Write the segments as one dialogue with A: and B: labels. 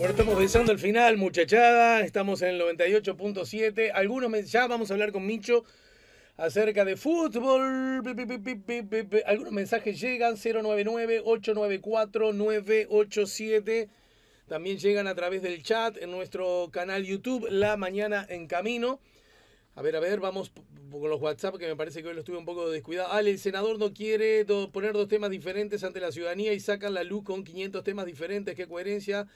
A: Bueno, estamos besando el final, muchachada. Estamos en el 98.7. Algunos mensajes... ya vamos a hablar con Micho acerca de fútbol. Algunos mensajes llegan 099-894-987. También llegan a través del chat en nuestro canal YouTube La Mañana en Camino. A ver, a ver, vamos con los WhatsApp que me parece que hoy lo estuve un poco descuidado. Ale, el senador no quiere poner dos temas diferentes ante la ciudadanía y sacan la luz con 500 temas diferentes. ¿Qué coherencia?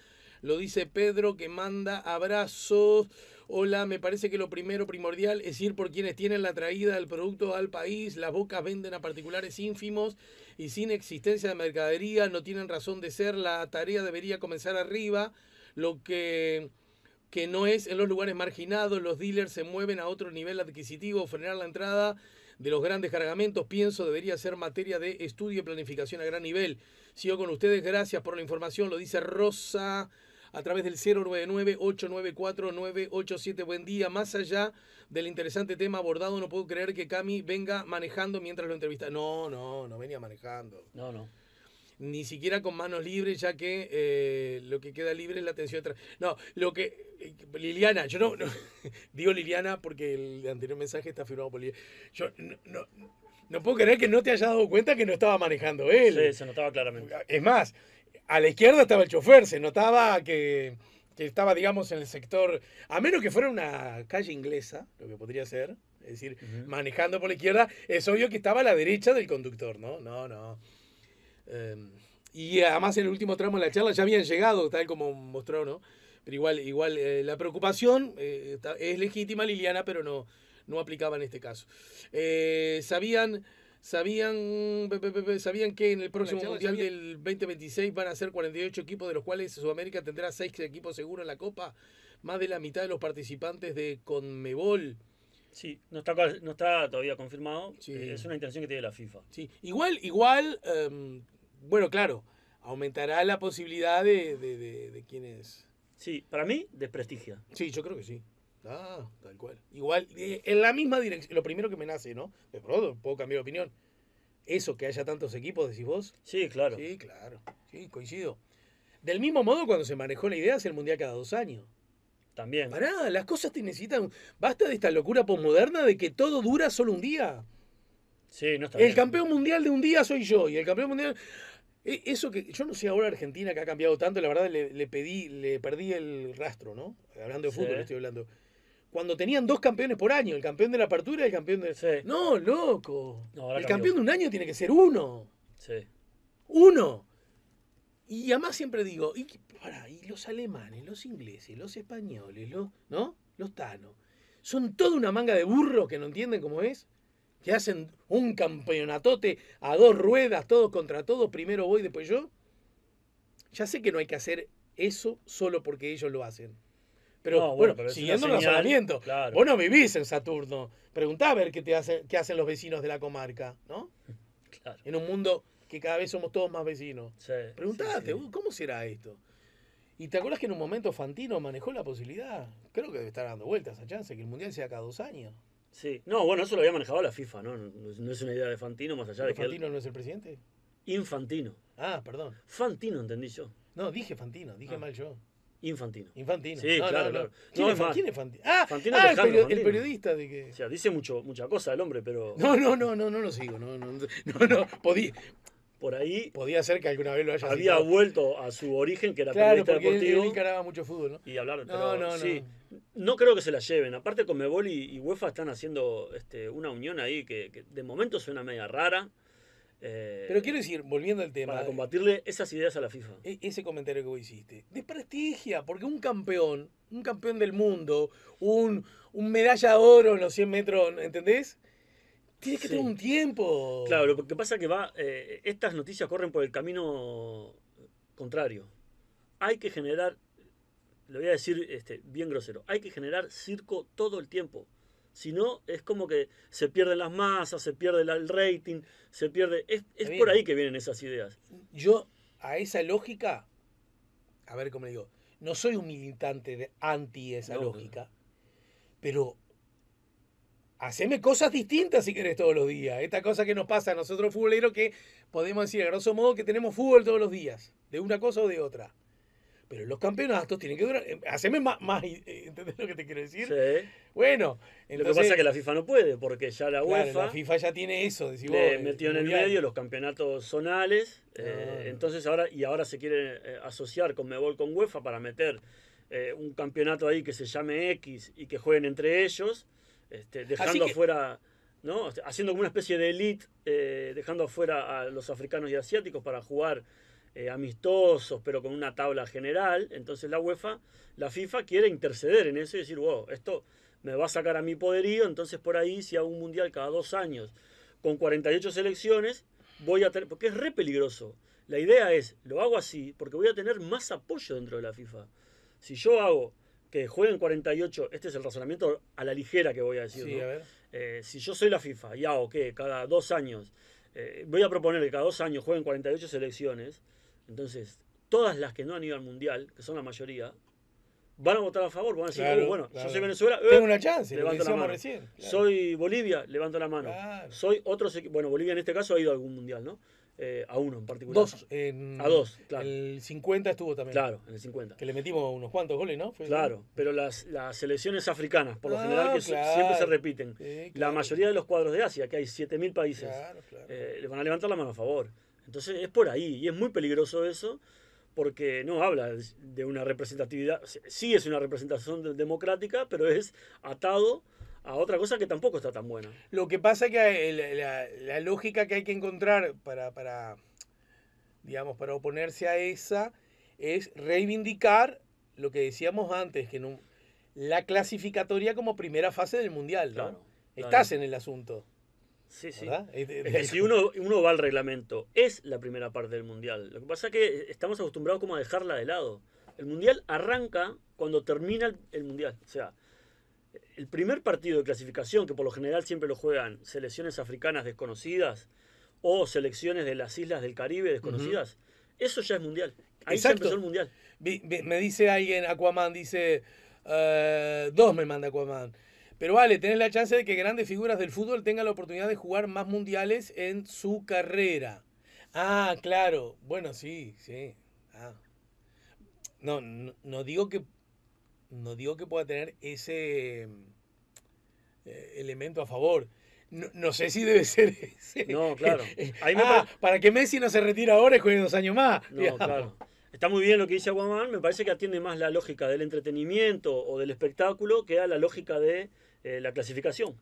A: Lo dice Pedro que manda abrazos. Hola, me parece que lo primero primordial es ir por quienes tienen la traída del producto al país. Las bocas venden a particulares ínfimos y sin existencia de mercadería no tienen razón de ser. La tarea debería comenzar arriba. Lo que que no es en los lugares marginados, los dealers se mueven a otro nivel adquisitivo, frenar la entrada de los grandes cargamentos, pienso, debería ser materia de estudio y planificación a gran nivel. Sigo con ustedes, gracias por la información, lo dice Rosa a través del 099-894-987. Buen día. Más allá del interesante tema abordado, no puedo creer que Cami venga manejando mientras lo entrevista. No, no, no venía manejando. No, no. Ni siquiera con manos libres, ya que eh, lo que queda libre es la atención. No, lo que. Eh, Liliana, yo no, digo Liliana porque el anterior mensaje está firmado por Liliana. Yo no, puedo creer que no te hayas dado cuenta que no estaba manejando él. Sí, se notaba claramente. Es más, a la izquierda estaba el chofer, se notaba que, estaba, digamos, en el sector, a menos que fuera una calle inglesa, lo que podría ser, es decir, manejando por la izquierda, es obvio que estaba a la derecha del conductor, ¿no? No, no. Em, y además en el último tramo de la charla ya habían llegado, tal como mostró, ¿no? Pero igual, igual eh, la preocupación eh, es legítima, Liliana, pero no, no aplicaba en este caso. Eh, sabían Sabían, sabían que en el próximo Mundial del 2026 van a ser 48 equipos, de los cuales Sudamérica tendrá 6 equipos seguros en la Copa, más de la mitad de los participantes de Conmebol. Sí, no está, no está todavía confirmado. Eh, es una intención que tiene la FIFA. Sí, igual, igual, em, bueno, claro, aumentará la posibilidad de, de quienes. Sí, para mí, desprestigia. Sí, yo creo que sí. Ah, tal cual. Igual, eh, en la misma dirección, lo primero que me nace, ¿no? De pronto puedo cambiar de opinión. Eso que haya tantos equipos, decís vos. Sí, claro. Sí, claro. Sí, coincido. Del mismo modo cuando se manejó la idea Hace el Mundial cada dos años. También. nada, las cosas te necesitan. Basta de esta locura posmoderna de que todo dura solo un día.
B: Sí, no está El
A: campeón mundial de un día soy yo. Y el campeón mundial. E, eso que. Yo no sé ahora Argentina que ha cambiado tanto, la verdad le, pedí, le perdí el rastro, ¿no? Hablando de fútbol, estoy hablando cuando tenían dos campeones por año, el campeón de la apertura y el campeón del... No, loco. el campeón de un año tiene que ser uno. Sí. Uno. Y además siempre digo, y, los alemanes, los ingleses, los españoles, los, ¿no? Los tanos. Son toda una manga de burros que no entienden cómo es. Que hacen un campeonatote a dos ruedas, todos contra todos, primero voy, después yo. Ya sé que no hay que hacer eso solo porque ellos lo hacen.
B: Pero bueno, siguiendo el razonamiento,
A: vos no vivís en Saturno. Preguntá a ver qué, te qué hacen los vecinos de la comarca, ¿no? Claro. En un mundo que cada vez somos todos más vecinos. Sí, Preguntate, ¿cómo será esto? Y te acuerdas que en un momento Fantino manejó la posibilidad. Creo que debe estar dando vueltas a chance, que el mundial sea cada dos años. Sí.
B: No, bueno, eso lo había manejado la FIFA, ¿no? No es una idea de Fantino más allá de que. ¿Fantino no es el presidente? Infantino. Ah, perdón. Fantino, entendí yo. No, dije Fantino, dije ah. mal yo.
A: Infantino. Infantino. Sí, claro, claro. ¿Quién, es, Fantino? Ah, ah, el, periodista
B: de que. O sea, dice mucho, mucha cosa el hombre, pero. No, no,
A: no, no, no lo sigo. No, no, no,
B: Podía. Por ahí. Podía ser que alguna vez lo haya Había vuelto a su origen, que era periodista deportivo. Él, él mucho fútbol, ¿no? Y hablar, pero, no, sí. No creo que se la lleven. Aparte, con y, y UEFA están haciendo este, una unión ahí que, que de momento suena media rara. Eh, Pero quiero
A: decir, volviendo al tema. Para combatirle esas ideas a la FIFA. E-, ese comentario que vos hiciste. Desprestigia, porque un campeón, un campeón del mundo, un, medalla de oro en los 100 metros, ¿entendés? Tienes que tener un tiempo. Claro, lo que pasa es que va, eh,
B: estas noticias corren por el camino contrario. Hay que generar, lo voy a decir este, bien grosero, hay que generar circo todo el tiempo. Si no, es como que se pierden las masas, se pierde el rating, se pierde. Es, por ahí que vienen esas ideas.
A: Yo, a esa lógica, a ver cómo le digo, no soy un militante de anti esa lógica, pero haceme cosas distintas si querés todos los días. Esta cosa que nos pasa a nosotros futboleros que podemos decir, a grosso modo, que tenemos fútbol todos los días, de una cosa o de otra pero los campeonatos tienen que durar. Eh, haceme más, eh, eh, ¿entendés lo que te quiero decir? Sí. Bueno, entonces, Lo que pasa es que la
B: FIFA no puede, porque ya la UEFA. la FIFA ya tiene eso, metió en el medio los campeonatos zonales. entonces ahora, y ahora se quiere asociar con Mebol con UEFA para meter un campeonato ahí que se llame X y que jueguen entre ellos, este, dejando afuera... ¿no? Haciendo como una especie de elite, dejando afuera a los africanos y asiáticos para jugar eh, amistosos, pero con una tabla general. Entonces la UEFA, la FIFA quiere interceder en eso y decir, wow, esto me va a sacar a mi poderío, entonces por ahí si hago un mundial cada dos años con 48 selecciones, voy a tener, porque es re peligroso. La idea es, lo hago así porque voy a tener más apoyo dentro de la FIFA. Si yo hago que jueguen 48, este es el razonamiento a la ligera que voy a decir. Eh, si yo soy la FIFA y hago que cada dos años, eh, voy a proponer que cada dos años jueguen 48 selecciones, entonces, todas las que no han ido al mundial, que son la mayoría, van a votar a favor, van a decir, uh, bueno, yo soy Venezuela, tengo eh, una chance, levanto la mano. Recién, Soy Bolivia, levanto la mano. Soy otro, bueno, Bolivia en este caso ha ido a algún mundial, ¿no? Eh,
A: a uno en particular. a dos, claro. El 50 estuvo también. Claro, en el 50. Que le metimos unos cuantos goles, ¿no? claro, pero las, elecciones selecciones africanas, por lo ah, general, que siempre se repiten.
B: la mayoría de los cuadros de Asia, que hay 7.000 países, eh, le van a levantar la mano a favor. Entonces es por ahí, y es muy peligroso eso, porque no habla de una representatividad, sí es una representación democrática, pero es atado a otra cosa que tampoco está tan buena.
A: Lo que pasa es que la, lógica que hay que encontrar para, digamos, para oponerse a esa es reivindicar lo que decíamos antes, que la clasificatoria como primera fase del Mundial. ¿no? Estás en el asunto.
B: Sí, sí. si uno, uno va al reglamento, es la primera parte del Mundial. Lo que pasa es que estamos acostumbrados como a dejarla de lado. El Mundial arranca cuando termina el, Mundial. O sea, el primer partido de clasificación, que por lo general siempre lo juegan selecciones africanas desconocidas o selecciones de las islas
A: del Caribe desconocidas, eso ya es mundial. Ahí Exacto. el mundial. Me dice alguien, Aquaman, dice, eh, dos me manda Aquaman. Pero vale, tenés la chance de que grandes figuras del fútbol tengan la oportunidad de jugar más mundiales en su carrera. Ah, claro. Bueno, sí, sí. Ah. No, no, digo que no digo que pueda tener ese eh, elemento a favor. No, sé si debe ser ese. No, claro. Ah, para que Messi no se retire ahora y juegue dos años más. No, claro.
B: Está muy bien lo que dice Aquaman, me parece que atiende más la lógica del entretenimiento o del espectáculo que a la lógica de eh, la clasificación.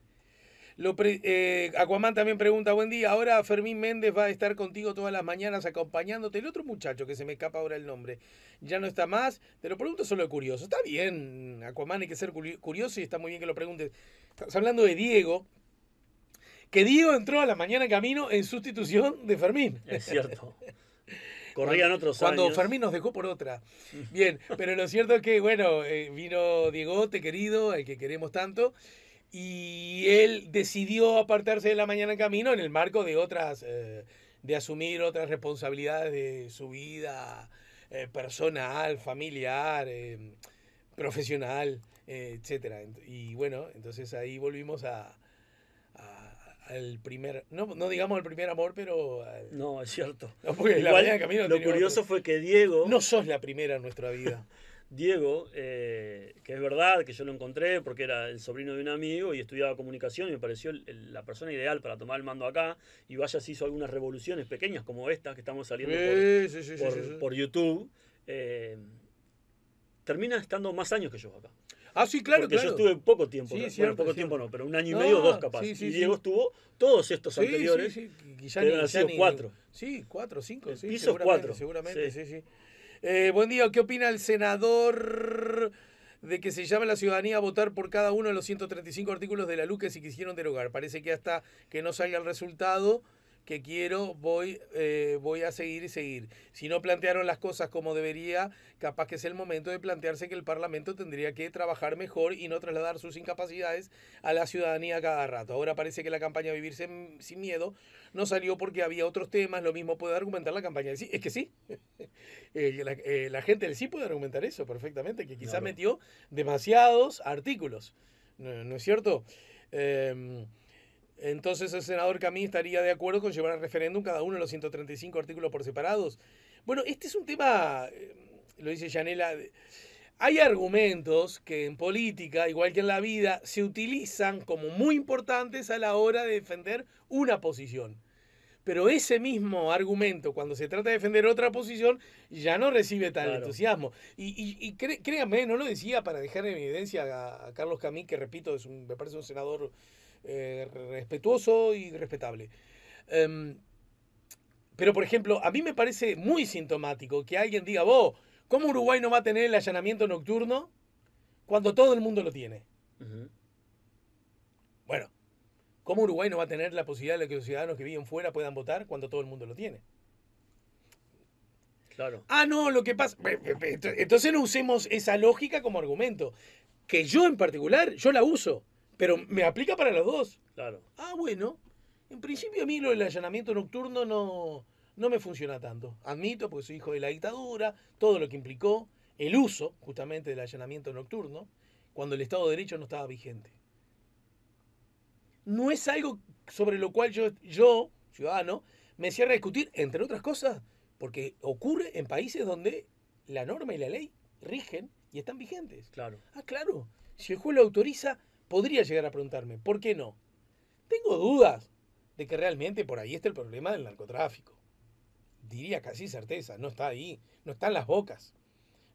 A: Lo eh, Aquaman también pregunta, buen día, ahora Fermín Méndez va a estar contigo todas las mañanas acompañándote. El otro muchacho que se me escapa ahora el nombre, ya no está más. Te lo pregunto solo de curioso. Está bien, Aquaman, hay que ser curioso y está muy bien que lo preguntes. Estás hablando de Diego, que Diego entró a la mañana en camino en sustitución de Fermín. Es cierto. Corrían otros Cuando Fermín nos dejó por otra. Bien, pero lo cierto es que, bueno, eh, vino Diegote, querido, el que queremos tanto, y él decidió apartarse de la mañana en camino en el marco de otras, eh, de asumir otras responsabilidades de su vida eh, personal, familiar, profesional, etc. Y bueno, entonces ahí volvimos a, al primer, no, digamos el primer amor, pero... No, es cierto. lo curioso fue que Diego... No sos la primera en nuestra vida.
B: Diego, eh, que es verdad que yo lo encontré porque era el sobrino de un amigo y estudiaba comunicación y me pareció la persona ideal para tomar el mando acá. Y vaya si hizo algunas revoluciones pequeñas como esta que estamos saliendo por, YouTube. Eh, termina estando más años que yo acá. Ah, sí, claro, porque Yo estuve poco tiempo, sí, bueno, poco tiempo no, pero un año y medio o dos capaz. y Diego estuvo todos estos anteriores, sí, sí, cuatro.
A: Sí, cuatro, cinco, eh, sí. Pisos cuatro. Seguramente, sí, sí. Eh, buen día, ¿qué opina el senador de que se llame a la ciudadanía a votar por cada uno de los 135 artículos de la luz si quisieron derogar? Parece que hasta que no salga el resultado que quiero, voy, eh, voy a seguir y seguir. Si no plantearon las cosas como debería, capaz que es el momento de plantearse que el Parlamento tendría que trabajar mejor y no trasladar sus incapacidades a la ciudadanía cada rato. Ahora parece que la campaña Vivir sin, Miedo no salió porque había otros temas, lo mismo puede argumentar la campaña de sí. Es que sí, eh, eh, la, gente de sí puede argumentar eso perfectamente, que quizá metió demasiados artículos. ¿No, ¿No, es cierto? Em, entonces el senador Camín estaría de acuerdo con llevar al referéndum cada uno de los 135 artículos por separados. Bueno, este es un tema, eh, lo dice Yanela, hay argumentos que en política, igual que en la vida, se utilizan como muy importantes a la hora de defender una posición. Pero ese mismo argumento, cuando se trata de defender otra posición, ya no recibe tal entusiasmo. Y, créanme, no lo decía para dejar en evidencia a, Carlos Camín, que repito, es un, me parece un senador eh, respetuoso y respetable. Em, pero, por ejemplo, a mí me parece muy sintomático que alguien diga, vos, ¿cómo Uruguay no va a tener el allanamiento nocturno cuando todo el mundo lo tiene? Bueno, ¿cómo Uruguay no va a tener la posibilidad de que los ciudadanos que viven fuera puedan votar cuando todo el mundo lo tiene? Claro. Ah, no, lo que pasa. Eh, eh, entonces no usemos esa lógica como argumento. Que yo en particular, yo la uso. Pero me aplica para los dos. Claro. Ah, bueno. En principio a mí lo del allanamiento nocturno no, no me funciona tanto. Admito, porque soy hijo de la dictadura, todo lo que implicó el uso justamente del allanamiento nocturno, cuando el Estado de Derecho no estaba vigente. No es algo sobre lo cual yo, yo ciudadano, me cierre a discutir, entre otras cosas, porque ocurre en países donde la norma y la ley rigen y están vigentes. Claro. Ah, claro. Si el juez lo autoriza, podría llegar a preguntarme, ¿por qué no? Tengo dudas de que realmente por ahí está el problema del narcotráfico. Diría casi certeza, no está ahí, no está en las bocas,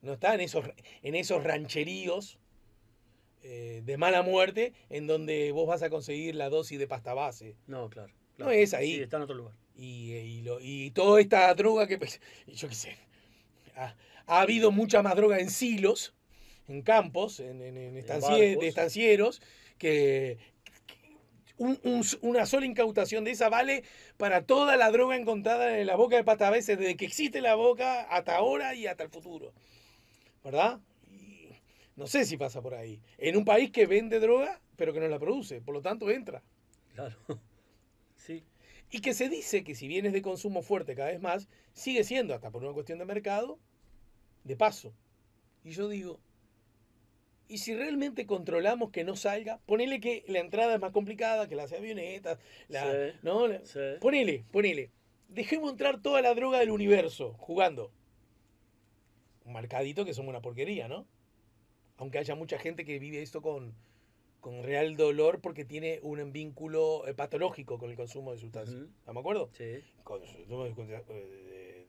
A: no está en esos, en esos rancheríos eh, de mala muerte en donde vos vas a conseguir la dosis de pasta base. No, claro. No es ahí. Sí, está en otro lugar. Y, eh, y, toda esta droga que, yo qué sé, ha habido mucha más droga en silos en campos, en, estancieros, que, una sola incautación de esa vale para toda la droga encontrada en la boca de veces, desde que existe la boca hasta ahora y hasta el futuro. ¿Verdad? no sé si pasa por ahí. En un país que vende droga, pero que no la produce, por lo tanto entra. Claro. Sí. Y que se dice que si vienes de consumo fuerte cada vez más, sigue siendo, hasta por una cuestión de mercado, de paso. Y yo digo, y si realmente controlamos que no salga, ponele que la entrada es más complicada que las avionetas, la, ¿no? Sí. Ponele, ponele. Dejemos entrar toda la droga del universo jugando. marcadito que somos una porquería, ¿no? Aunque haya mucha gente que vive esto con, real dolor porque tiene un vínculo eh, patológico con el consumo de sustancias. Uh de acuerdo? Sí. Con, con eh,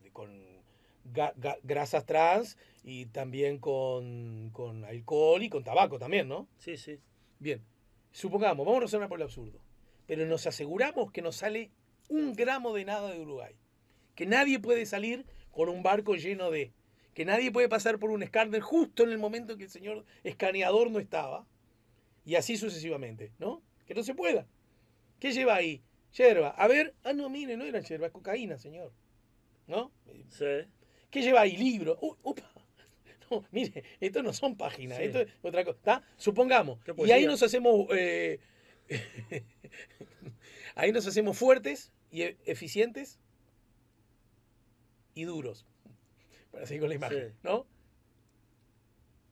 A: grasas trans y también con, alcohol y con tabaco también, ¿no? Sí, sí. Bien, supongamos, vamos a razonar por el absurdo, pero nos aseguramos que no sale un gramo de nada de Uruguay, que nadie puede salir con un barco lleno de, que nadie puede pasar por un escáner justo en el momento que el señor escaneador no estaba, y así sucesivamente, ¿no? Que no se pueda. ¿Qué lleva ahí? Yerba. A ver, ah, no, mire, no era yerba, es cocaína, señor. ¿No? Sí. ¿Qué lleva ahí? Libro. Uh, upa. No, mire, esto no son páginas, esto es otra cosa. Supongamos. Y ahí nos hacemos. Eh, ahí nos hacemos fuertes y e-, eficientes y duros. Para seguir con la imagen, ¿no?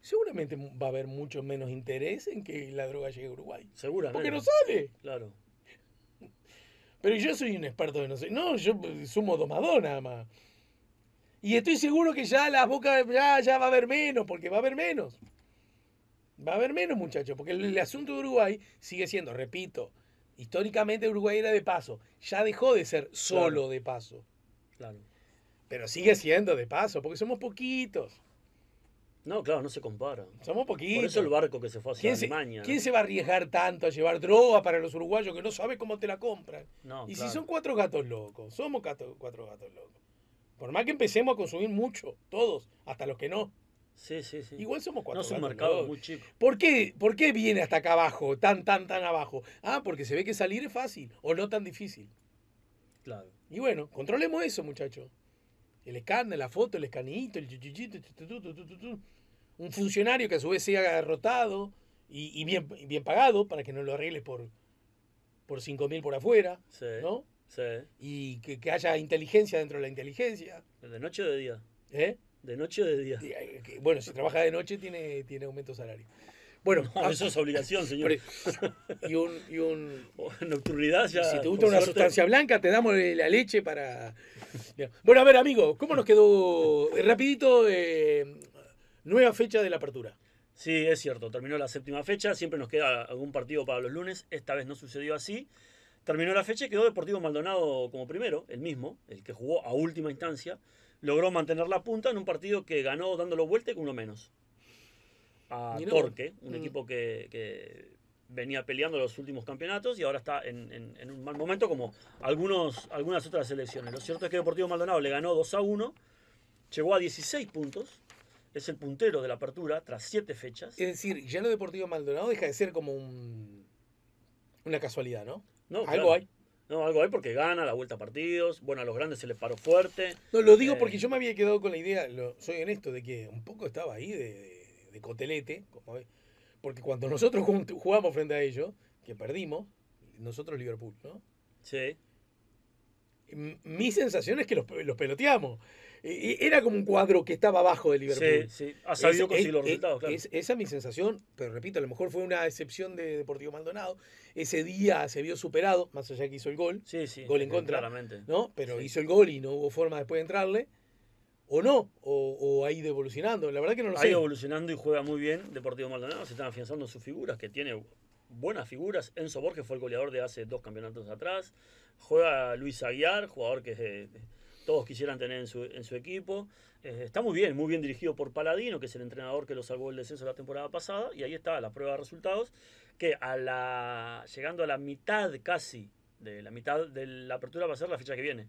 A: Seguramente va a haber mucho menos interés en que la droga llegue a Uruguay. Seguramente. Porque no sale. Claro. Pero yo soy un experto de no sé. No, yo eh, sumo domadona, nada más. Y estoy seguro que ya las bocas, ya, ya va a haber menos, porque va a haber menos. Va a haber menos, muchachos, porque el, asunto de Uruguay sigue siendo, repito, históricamente Uruguay era de paso, ya dejó de ser solo de paso. Claro. Pero sigue siendo de paso, porque somos poquitos. No, claro, no se compara. Somos poquitos. Por eso el barco que se fue hacia Alemania. ¿Quién se va a arriesgar tanto a llevar droga para los uruguayos que no sabe cómo te la compran?
B: y si son cuatro gatos
A: locos, somos cuatro gatos locos. Por más que empecemos a consumir mucho, todos, hasta los que no. Sí, sí, sí. Igual somos cuatro. No es un mercado muy chico. ¿Por qué, ¿Por qué viene hasta acá abajo, tan, tan, tan abajo? Ah, porque se ve que salir es fácil o no tan difícil. Claro. Y bueno, controlemos eso, muchachos. El escáner, la foto, el escanito, el chichichito, un funcionario que a su vez sea derrotado y, bien, bien, pagado para que no lo arregles por, por 5 mil por afuera, sí. ¿no? Y que, haya inteligencia dentro de la inteligencia. ¿De noche o de día? ¿Eh? ¿De noche o de día? Eh, bueno, si trabaja de noche tiene, tiene aumento salario. Bueno, ah, eso es obligación, señor. E-, y un. Y Nocturnidad ya. Si te gusta una sustancia blanca, te damos la leche para. Bueno, a ver, amigo, ¿cómo nos quedó? Eh, rapidito, eh, nueva fecha de la
B: apertura. Sí, es cierto, terminó la séptima fecha, siempre nos queda algún partido para los lunes, esta vez no sucedió así. Terminó la fecha y quedó Deportivo Maldonado como primero, el mismo, el que jugó a última instancia. Logró mantener la punta en un partido que ganó dándolo vuelta y con uno menos. A Torque, un mm. equipo que, venía peleando los últimos campeonatos y ahora está en, un mal momento como algunos, algunas otras selecciones. Lo cierto es que Deportivo Maldonado le ganó 2 a 1, llegó a 16 puntos, es el puntero de la apertura tras
A: 7 fechas. Es decir, ya lo Deportivo Maldonado deja de ser como una casualidad, ¿no? No, algo hay.
B: No, algo hay porque gana la vuelta a partidos. Bueno, a los grandes se les paró fuerte. No, lo digo eh, porque
A: yo me había quedado con la idea, lo, soy honesto, de que un poco estaba ahí de, cotelete. porque cuando nosotros jugamos frente a ellos, que perdimos, nosotros Liverpool, ¿no? Sí. Mi sensación es que los, los peloteamos. Era como un cuadro que estaba abajo de Liverpool. Sí, sí. Ha los resultados, claro. esa es mi sensación, pero repito, a lo mejor fue una excepción de Deportivo Maldonado. Ese día se vio superado, más allá que hizo el gol. Gol en contra. Claramente. ¿no? Pero hizo el gol y no hubo forma después de entrarle. O no, o, ha ido evolucionando. La verdad que no lo sé. Ha ido evolucionando y juega
B: muy bien Deportivo Maldonado. Se están afianzando sus figuras, que tiene buenas figuras. Enzo Borges fue el goleador de hace dos campeonatos atrás. Juega Luis Aguiar, jugador que es de, todos quisieran tener en su, equipo. Eh, está muy bien, muy bien dirigido por Paladino, que es el entrenador que lo salvó el descenso la temporada pasada. Y ahí está la prueba de resultados, que a la, llegando a la mitad casi, de la mitad de la apertura va a ser la fecha que viene.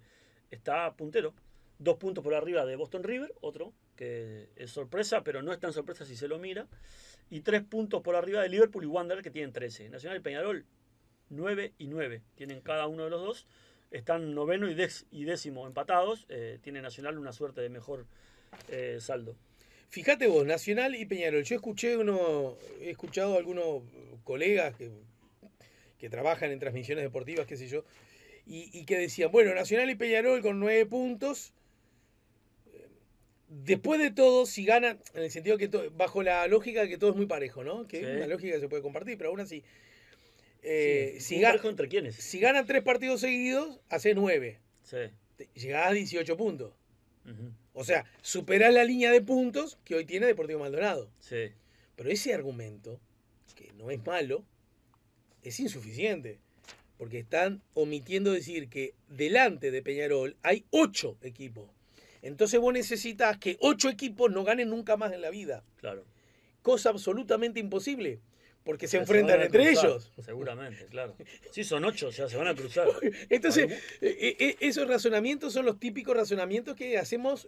B: Está puntero, dos puntos por arriba de Boston River, otro que es sorpresa, pero no es tan sorpresa si se lo mira. Y tres puntos por arriba de Liverpool y Wanderer, que tienen 13. Nacional y Peñarol, 9 y 9 tienen cada uno de los dos están noveno y, décimo empatados. Eh,
A: tiene Nacional una suerte de mejor eh, saldo. Fíjate vos, Nacional y Peñarol. Yo escuché uno, he escuchado a algunos colegas que, trabajan en transmisiones deportivas, qué sé yo, y, que decían, bueno, Nacional y Peñarol con nueve puntos. Eh, después de todo, si gana, en el sentido que bajo la lógica de que todo es muy parejo, ¿no? Que es una lógica que se puede compartir, pero aún así, eh, si gana, Si ganan tres partidos seguidos, hace nueve.
B: Sí.
A: a 18 puntos. O sea, superás la línea de puntos que hoy tiene Deportivo Maldonado. Pero ese argumento, que no es malo, es insuficiente. Porque están omitiendo decir que delante de Peñarol hay ocho equipos. Entonces vos necesitas que ocho equipos no ganen nunca más en la vida. Claro. Cosa absolutamente imposible. Porque se enfrentan entre ellos. Pues, seguramente, claro. Sí, son ocho, o sea, se van a cruzar. Entonces, eh, eh, eh, esos razonamientos son los típicos razonamientos que hacemos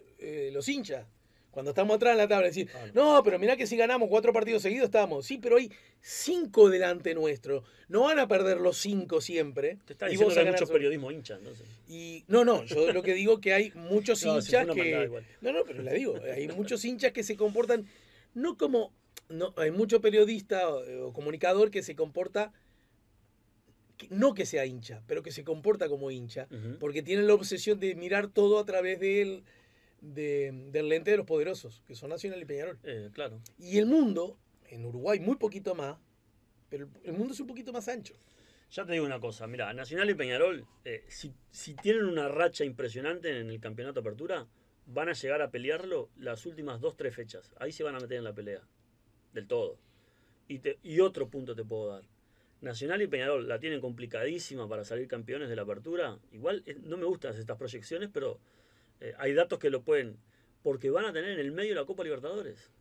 A: los hinchas. Cuando estamos atrás en la tabla, decir, no, pero mirá que si ganamos cuatro partidos seguidos estamos. Sí, pero hay cinco delante nuestro. No van a perder los cinco siempre. Te y vos que hay mucho periodismo hincha, Y, no, no, yo lo que digo que hay muchos hinchas que. No, no, pero le digo, hay muchos hinchas que se comportan no como no, hay mucho periodista eh, o, comunicador que se comporta no que sea hincha, pero que se comporta como hincha, porque tienen la obsesión de mirar todo a través del, del lente de los poderosos, que son Nacional y Peñarol. Eh, claro. Y el mundo, en Uruguay muy poquito más, pero el mundo es un poquito más ancho. Ya te
B: digo una cosa, mira, Nacional y Peñarol, eh, si, tienen una racha impresionante en el campeonato Apertura, van a llegar a pelearlo las últimas dos, tres fechas. Ahí se van a meter en la pelea del todo. Y, otro punto te puedo dar. Nacional y Peñarol la tienen complicadísima para salir campeones de la apertura. Igual eh, no me gustan estas proyecciones, pero eh, hay datos que lo pueden. Porque van a tener en el medio la Copa Libertadores.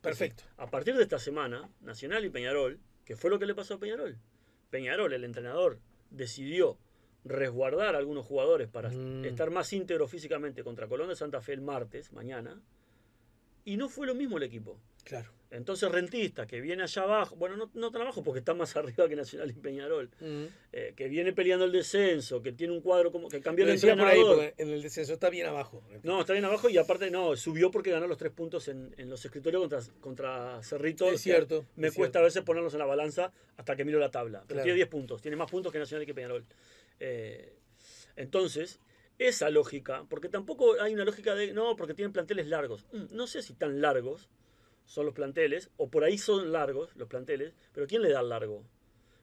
B: Perfecto. a partir de esta semana, Nacional y Peñarol, que fue lo que le pasó a Peñarol. Peñarol, el entrenador, decidió resguardar a algunos jugadores para mm. estar más íntegro físicamente contra Colón de Santa Fe el martes, mañana. Y no fue lo mismo el equipo. Claro. Entonces Rentista, que viene allá abajo, bueno, no, no trabajo porque está más arriba que Nacional y Peñarol, eh, que viene peleando el descenso, que tiene un cuadro como que cambió el entrenador. Por ahí, en el descenso está bien abajo. No, está bien abajo y aparte no, subió porque ganó los tres puntos en, los escritorios contra, contra Cerrito. Es cierto. Me cuesta a veces ponerlos en la balanza hasta que miro la tabla. Pero tiene 10 puntos, tiene más puntos que Nacional y que Peñarol. Eh, entonces, esa lógica, porque tampoco hay una lógica de, no, porque tienen planteles largos. Mm, no sé si tan largos son los planteles, o por ahí son largos los planteles, pero ¿quién le da largo?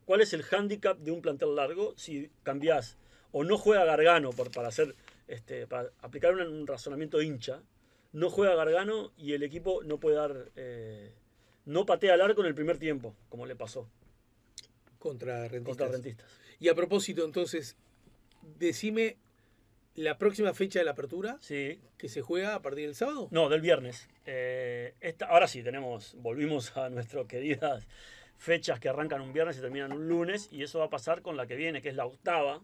B: ¿Cuál es el hándicap de un plantel largo si cambiás o no juega Gargano para, hacer, este, para aplicar un, razonamiento hincha? No juega Gargano y el equipo no puede dar, eh,
A: no patea largo en el primer tiempo, como le pasó. Contra Contra rentistas. Y a propósito, entonces, decime la próxima fecha de la apertura sí. que se juega a partir del sábado. No, del viernes. Eh, esta, ahora sí,
B: tenemos, volvimos a nuestras queridas fechas que arrancan un viernes y terminan un lunes, y eso va a pasar con la que viene, que es la octava.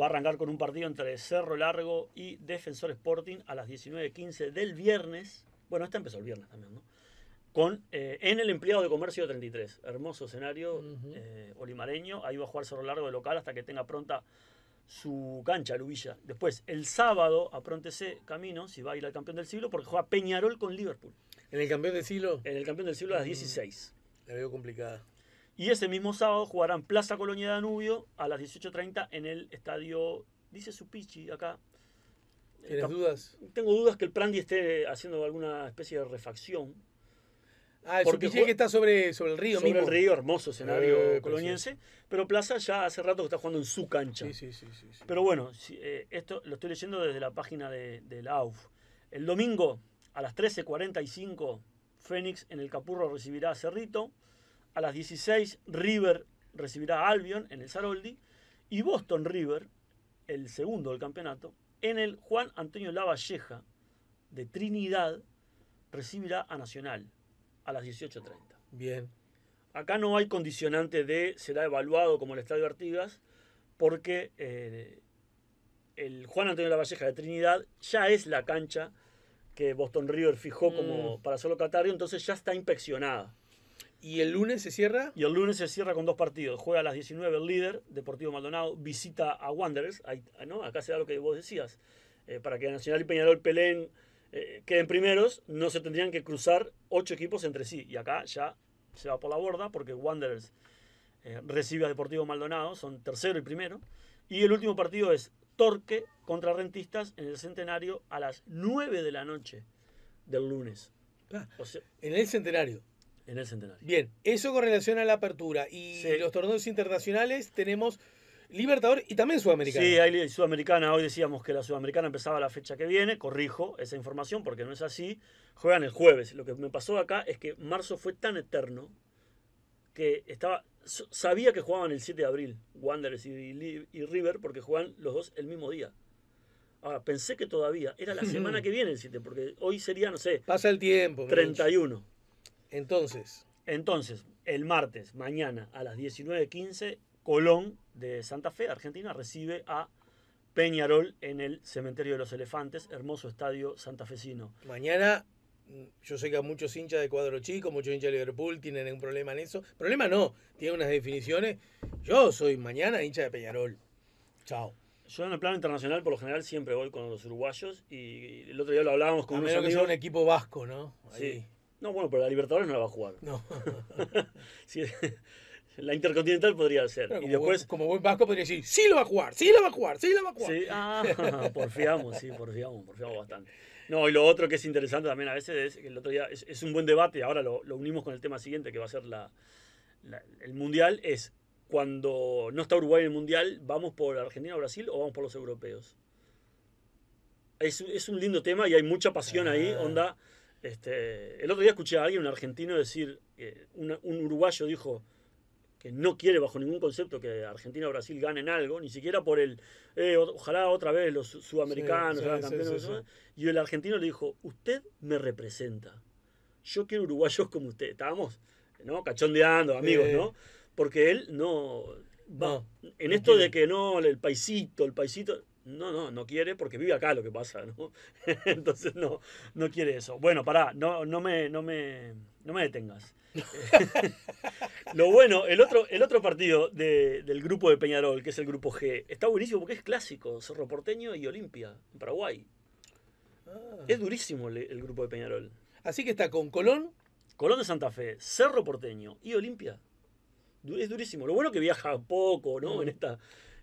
B: Va a arrancar con un partido entre Cerro Largo y Defensor Sporting a las 19.15 del viernes. Bueno, esta empezó el viernes también, ¿no? Con, eh, en el empleado de comercio 33. Hermoso escenario eh, olimareño. Ahí va a jugar Cerro Largo de local hasta que tenga pronta su cancha, Lubilla. Después, el sábado, apróntese camino si va a ir al campeón del siglo, porque juega Peñarol con Liverpool. ¿En el campeón del siglo? En el campeón del siglo a las 16. Mm. La veo complicada. Y ese mismo sábado jugarán Plaza Colonia Danubio a las 18.30 en el estadio, dice Supichi acá.
A: ¿Tienes dudas?
B: Tengo dudas que el Prandi esté haciendo alguna especie de refacción
A: Ah, porque que está sobre, sobre el río sobre mismo. Sobre el río, hermoso escenario eh, coloniense.
B: Pero Plaza ya hace rato que está jugando en su cancha. Sí, sí, sí. sí, Pero bueno, eh, esto lo estoy leyendo desde la página de, la AUF. El domingo a las 13.45, Fénix en el Capurro recibirá a Cerrito. A las 16, River recibirá a Albion en el Saroldi. Y Boston River, el segundo del campeonato, en el Juan Antonio Lavalleja de Trinidad, recibirá a Nacional a las 18.30. Bien. Acá no hay condicionante de será evaluado como el Estadio Artigas, porque eh, el Juan Antonio Lavalleja de Trinidad ya es la cancha que Boston River fijó mm. como para solo Catarrio, entonces ya está inspeccionada. ¿Y el lunes se cierra? Y el lunes se cierra con dos partidos. Juega a las 19 el líder, Deportivo Maldonado, visita a Wanderers. Acá se da lo que vos decías. Eh, para que Nacional y Peñarol peleen eh, que en primeros, no se tendrían que cruzar ocho equipos entre sí. Y acá ya se va por la borda porque Wanderers eh, recibe a Deportivo Maldonado, son tercero y primero. Y el último partido es Torque contra Rentistas en el
A: Centenario a las 9 de la noche del lunes. Ah, en el Centenario. En el Centenario. Bien, eso con relación a la apertura. Y los torneos internacionales tenemos Libertador y también Sudamericana. Sí, hay Sudamericana. Hoy decíamos que la Sudamericana empezaba la fecha
B: que viene. Corrijo esa información porque no es así. Juegan el jueves. Lo que me pasó acá es que marzo fue tan eterno que estaba. Sabía que jugaban el 7 de abril, Wanderers y, River, porque juegan los dos el mismo día. Ahora, pensé que todavía era la semana que viene el 7, porque hoy sería, no sé. Pasa el tiempo. 31. Entonces. Entonces, el martes, mañana, a las 19.15, Colón de Santa Fe, Argentina, recibe a Peñarol en el Cementerio de los Elefantes,
A: hermoso estadio santafesino. Mañana, mm, yo sé que a muchos hinchas de cuadro chico, muchos hinchas de Liverpool tienen un problema en eso. Problema no, tiene unas definiciones. Yo soy mañana hincha de Peñarol. Chao. Yo en el plano internacional por lo general siempre voy con los uruguayos
B: y el otro día lo hablábamos con a menos que sea un equipo vasco, ¿no? Sí. No, bueno, pero la Libertadores no la va a jugar. No. sí. La Intercontinental podría ser. y como después. como buen vasco podría decir, sí lo va a jugar, sí lo va a jugar, sí lo va a jugar. Ah, porfiamos, sí, porfiamos, porfiamos bastante. No, y lo otro que es interesante también a veces es que el otro día es, un buen debate, ahora lo, unimos con el tema siguiente que va a ser la, el Mundial, es cuando no está Uruguay en el Mundial, ¿vamos por Argentina o Brasil o vamos por los europeos? Es, un lindo tema y hay mucha pasión ahí, ah. onda. Este, el otro día escuché a alguien, un argentino, decir, un uruguayo dijo, que no quiere bajo ningún concepto que Argentina o Brasil ganen algo, ni siquiera por el, eh, ojalá otra vez los sudamericanos y el argentino le dijo, usted me representa, yo quiero uruguayos como usted, estábamos ¿no? cachondeando, amigos, ¿no? Porque él no, va, en esto de que no, el paisito, el paisito, no, no, no quiere porque vive acá lo que pasa, ¿no? Entonces no, no quiere eso. Bueno, pará, no, no, me, no, me, no me detengas. lo bueno, el otro, el otro partido del grupo de Peñarol, que es el grupo G, está buenísimo porque es clásico, Cerro Porteño y Olimpia, en Paraguay. Ah. Es durísimo el, grupo de Peñarol. Así que está con Colón. Colón de Santa Fe, Cerro Porteño y Olimpia. Es durísimo. Lo bueno que viaja poco, ¿no? Mm. En esta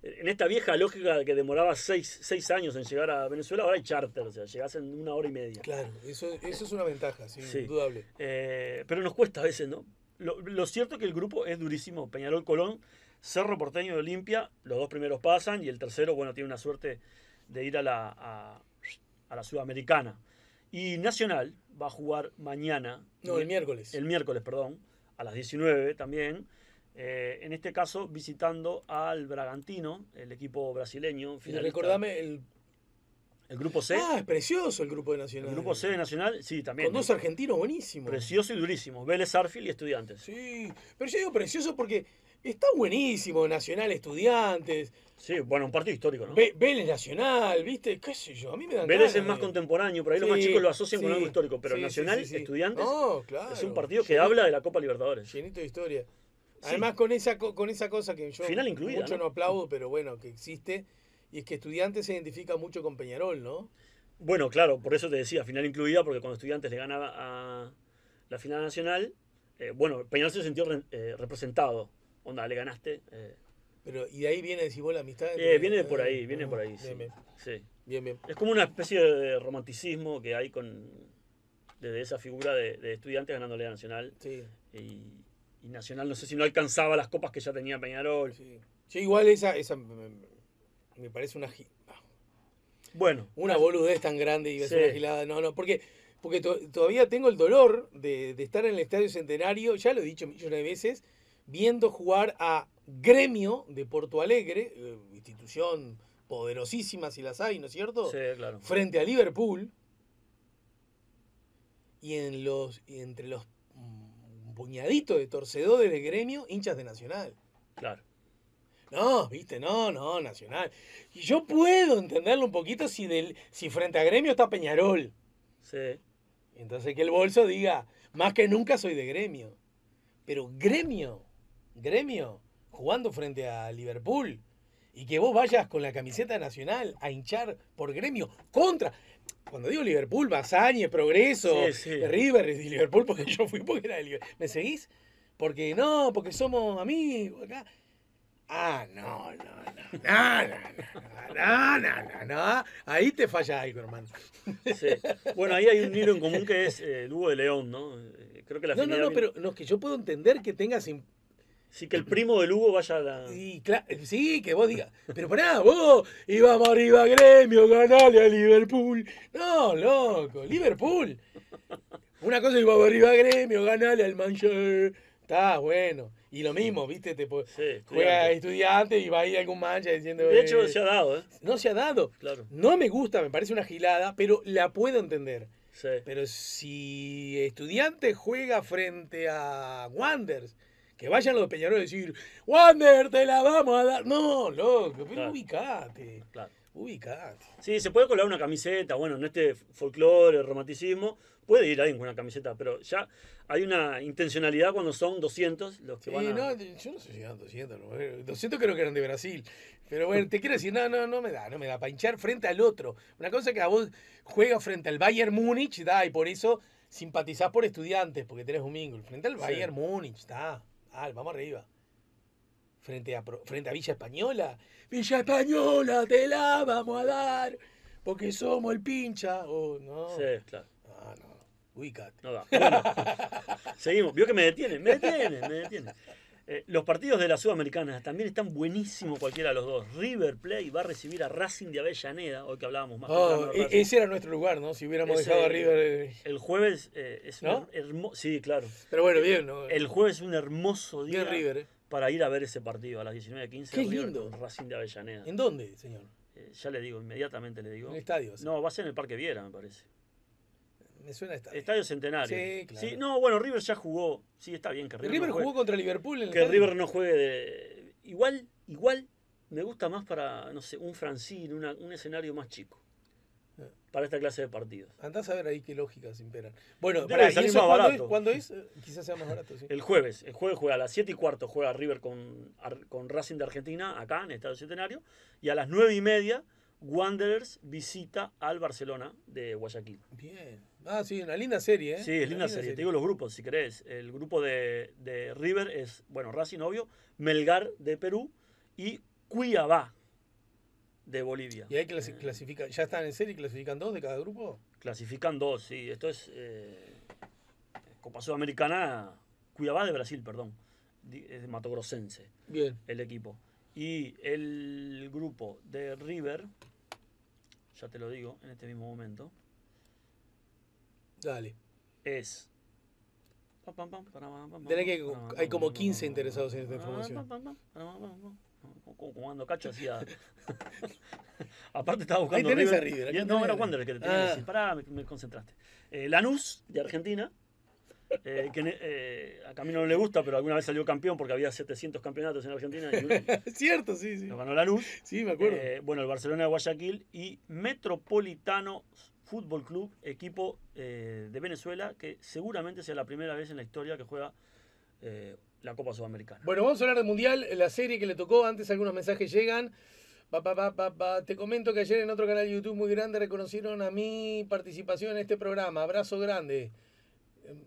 B: en esta vieja lógica que demoraba seis, años en llegar a Venezuela, ahora hay charter, o sea, llegás en una hora y media.
A: Claro, eso, es una ventaja, sin eh, pero
B: nos cuesta a veces, ¿no? Lo, cierto es que el grupo es durísimo. Peñarol Colón, Cerro Porteño de Olimpia, los dos primeros pasan y el tercero, bueno, tiene una suerte de ir a la, a, a la Sudamericana. Y Nacional va a jugar mañana. No, el miércoles. El miércoles, perdón, a las 19 también. Eh, en este caso, visitando al Bragantino, el equipo brasileño. recordame el grupo C. Ah, es precioso el grupo de Nacional. El grupo C de Nacional, sí, también. Con dos argentinos buenísimos. Precioso y durísimo.
A: Vélez Arfil y Estudiantes. Sí, pero yo digo precioso porque está buenísimo Nacional Estudiantes. Sí, bueno, un partido histórico, ¿no? Vélez Nacional, ¿viste? ¿Qué sé yo? A mí me dan Vélez es más contemporáneo, por ahí los más chicos lo asocian con algo histórico, pero Nacional Estudiantes es un partido que habla de la Copa Libertadores. Llenito de historia. Además, con, esa, con esa cosa que yo Final mucho ¿no? aplaudo, pero bueno, que existe, y es que Estudiantes se identifica mucho con Peñarol, ¿no?
B: Bueno, claro, por eso te decía, final incluida, porque cuando Estudiantes le gana a la final nacional, eh, bueno, Peñarol se sintió eh, representado. Onda, le ganaste. Eh. Pero, ¿y de ahí viene, decimos vos, la amistad? De viene por ahí, viene ah, por ahí, bien, Bien. Es como una especie de romanticismo que hay con desde esa figura de, Estudiantes ganándole a Nacional. Sí. Y, y Nacional no sé si no alcanzaba las copas que ya tenía Peñarol. Sí. Yo
A: igual esa, esa me, parece una bueno. Una boludez tan grande y una gilada. No, no, porque, porque todavía tengo el dolor de, estar en el Estadio Centenario, ya lo he dicho millones de veces, viendo jugar a Gremio de Porto Alegre, eh, institución poderosísima si las hay, ¿no es cierto? Sí, claro. Frente a Liverpool. Y, en los, y entre los puñadito de torcedores de gremio hinchas de Nacional. Claro. No, viste, no, no, Nacional. Y yo puedo entenderlo un poquito si, del, si frente a gremio está Peñarol. Sí. Entonces que el bolso diga, más que nunca soy de gremio. Pero gremio, gremio, jugando frente a Liverpool. Y que vos vayas con la camiseta nacional a hinchar por gremio contra cuando digo Liverpool, Bazañes, Progreso, River, y Liverpool porque yo fui porque era de Liverpool. ¿Me seguís? Porque no, porque somos amigos acá. Ah, no, no, no, no, no, no, no, no, no. Ahí te falla algo, hermano. Sí. Bueno, ahí hay un nido en común que es eh, el Hugo de León, ¿no? Eh, creo que la No, no, no, pero no, es que yo puedo entender que tengas Sí, que el primo de Hugo vaya a la. Sí, sí que vos digas. Pero pará, vos, íbamos arriba a gremio, ganale a Liverpool. No, loco, Liverpool. Una cosa íbamos arriba a gremio, ganale al Manchester. Está bueno. Y lo mismo, viste, te estudiante. juega estudiante y va a ir algún mancha diciendo. De hecho, eh, se ha dado, ¿eh? No se ha dado. Claro. No me gusta, me parece una gilada, pero la puedo entender. Pero si estudiante juega frente a Wanders que vayan los de a decir, Wander, te la vamos a dar. No, loco, pero ubicate. Ubicate. Sí, se puede colar una camiseta,
B: bueno, en este folclore, romanticismo, puede ir alguien con una camiseta, pero ya hay una
A: intencionalidad cuando son 200 los que van a... no, yo no sé si eran 200, 200 creo que eran de Brasil, pero bueno, te quiero decir, no, no, no me da, no me da, para hinchar frente al otro. Una cosa que a vos juegas frente al Bayern Múnich, da, y por eso simpatizás por estudiantes, porque tenés un mingle, frente al Bayern Múnich, está. Ah, vamos arriba. Frente a, frente a Villa Española. Villa Española, te la vamos a dar. Porque somos el pincha. Oh, no. Sí, claro. Ah, no. Wicat. No va. Bueno, seguimos.
B: Vio que me detienen, me detienen, me detienen. Eh, los partidos de la Sudamericana también están buenísimos cualquiera de los dos. River Play va a recibir a Racing de Avellaneda, hoy que hablábamos más. Oh, e- ese era nuestro lugar, ¿no? Si hubiéramos dejado a River. Eh, el jueves eh, es hermoso. Sí, claro. Pero bueno, bien. El jueves es un hermoso día para ir a ver ese partido a las 19.15. Qué lindo. Racing de Avellaneda. ¿En dónde, señor? ya le digo, inmediatamente le digo. En el estadio. No, va a ser en el Parque Viera, me parece
A: me suena estadio.
B: Centenario. Sí, claro. no,
A: bueno, River ya jugó.
B: Sí, está bien que River. jugó contra Liverpool Que River no juegue de. Igual, igual me gusta más para, no sé, un Francine, un escenario más chico. Ah. Para esta clase de partidos.
A: Andás a ver ahí qué lógicas impera. Bueno, para barato. ¿cuándo, es, eh, Quizás sea más barato. El jueves. El
B: jueves juega a las 7 y cuarto. Juega River con, con Racing de Argentina, acá en Estadio Centenario. Y a las 9 y media, Wanderers visita al Barcelona de Guayaquil. Bien. Ah, sí, una linda serie, ¿eh? Sí, es linda, serie. Te digo los grupos, si querés. El grupo de, River es, bueno, Racing, obvio, Melgar de Perú y Cuiabá de Bolivia. ¿Y ahí eh. clasifican, ya están en serie y clasifican dos de cada grupo? Clasifican dos, sí. Esto es eh, Copa Sudamericana, Cuiabá de Brasil, perdón. de Matogrossense. Bien. El equipo. Y el grupo de River, ya te lo digo en este mismo momento. Dale. Es.
A: tiene que, hay como 15 interesados en esta información. Cuando Cacho hacía. Aparte estaba buscando. Ahí tenés A River. no, era Wander el que te tenía decir.
B: Pará, me, concentraste. Eh, Lanús, de Argentina. Eh, que eh, a Camino no le gusta, pero alguna vez salió campeón porque había 700 campeonatos en Argentina. es Cierto, sí, sí. Lo ganó Lanús. Sí, me acuerdo. bueno, el Barcelona de Guayaquil y Metropolitano Fútbol Club, equipo eh, de Venezuela, que seguramente sea la primera vez en la historia que juega eh, la Copa Sudamericana. Bueno,
A: vamos a hablar del Mundial, la serie que le tocó, antes algunos mensajes llegan. Pa, pa, pa, Te comento que ayer en otro canal de YouTube muy grande reconocieron a mi participación en este programa. Abrazo grande. Em,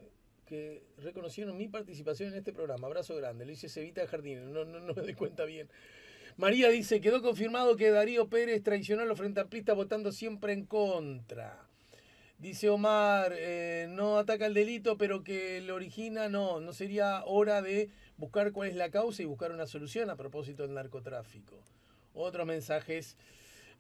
A: que reconocieron mi participación en este programa. Abrazo grande. Le hice Cevita de Jardín. No, no, no me doy cuenta bien. María dice, quedó confirmado que Darío Pérez traicionó a los pista votando siempre en contra. Dice Omar, eh, no ataca el delito, pero que lo origina, no, no sería hora de buscar cuál es la causa y buscar una solución a propósito del narcotráfico. Otros mensajes.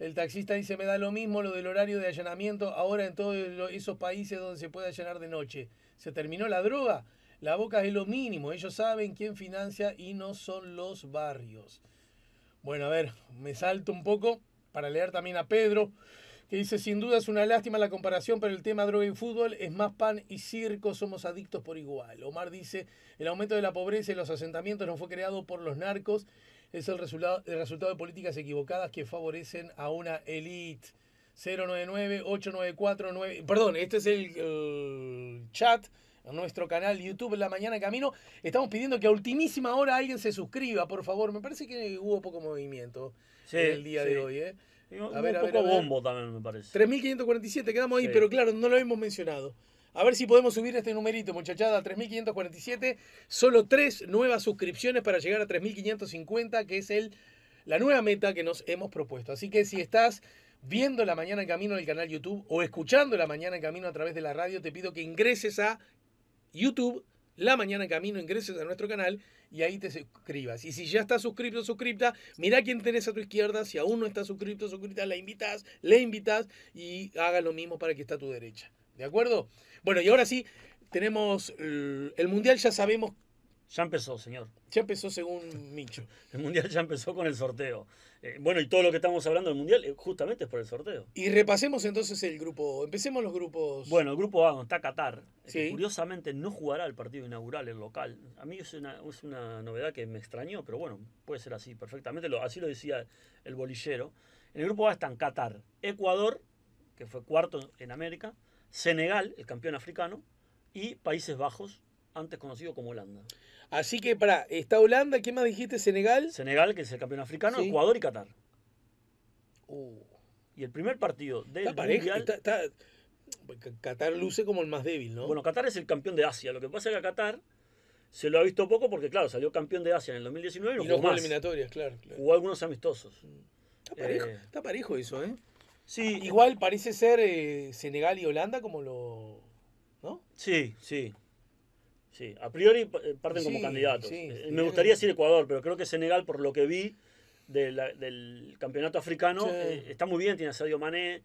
A: El taxista dice, me da lo mismo lo del horario de allanamiento ahora en todos esos países donde se puede allanar de noche. ¿Se terminó la droga? La boca es lo mínimo. Ellos saben quién financia y no son los barrios. Bueno, a ver, me salto un poco para leer también a Pedro, que dice, sin duda es una lástima la comparación, pero el tema droga y fútbol es más pan y circo, somos adictos por igual. Omar dice, el aumento de la pobreza y los asentamientos no fue creado por los narcos, es el, resultado, el resultado de políticas equivocadas que favorecen a una elite. 099 894 Perdón, este es el chat nuestro canal YouTube la mañana en camino. Estamos pidiendo que a ultimísima hora alguien se suscriba, por favor. Me parece que hubo poco movimiento en el día de hoy. ¿eh? A un poco bombo
B: también, me parece.
A: 3.547, quedamos ahí, pero claro, no lo hemos mencionado. A ver si podemos subir este numerito, muchachada. 3.547, solo tres nuevas suscripciones para llegar a 3.550, que es el, la nueva meta que nos hemos propuesto. Así que si estás viendo La Mañana en Camino en el canal YouTube o escuchando La Mañana en Camino a través de la radio, te pido que ingreses a YouTube, La Mañana Camino, ingreses a nuestro canal y ahí te suscribas. Y si ya estás suscrito, suscripta, mira quién tenés a tu izquierda. Si aún no está suscrito, suscripta, la invitas, le invitas y haga lo mismo para que está a tu derecha. ¿De acuerdo? Bueno, y ahora sí, tenemos el Mundial, ya sabemos. Ya empezó, señor. Ya empezó según Micho. El Mundial ya empezó con el
B: sorteo. Eh, bueno, y todo lo que estamos hablando del Mundial eh, justamente es por el sorteo. Y
A: repasemos entonces el grupo. Empecemos los grupos.
B: Bueno, el grupo A, está Qatar. Que curiosamente no jugará el partido inaugural, el local. A mí es una, novedad que me extrañó, pero bueno, puede ser así perfectamente. así lo decía el bolillero. En el grupo A están Qatar, Ecuador, que fue cuarto en América, Senegal, el campeón africano, y Países Bajos, antes conocido
A: como Holanda. Así que, para está Holanda, ¿qué más dijiste? Senegal. Senegal, que es el campeón africano, Ecuador y Qatar. Uh. Y el primer partido de la pareja, mundial...
B: Qatar luce como el más débil, ¿no? Bueno, Qatar es el campeón de Asia. Lo que pasa es que a Qatar se lo ha visto poco porque, claro, salió campeón de Asia en el 2019 y no, y eliminatorias, claro, Hubo algunos amistosos.
A: Mm. Está parejo, eh, está parejo eso, ¿eh? Sí. Igual parece ser eh, Senegal y Holanda como lo... ¿No?
B: Sí, sí. Sí, a priori eh, parten como candidatos. Eh, me gustaría decir Ecuador, pero creo que Senegal, por lo que vi del campeonato africano, eh, está muy bien, tiene a Sadio Mané.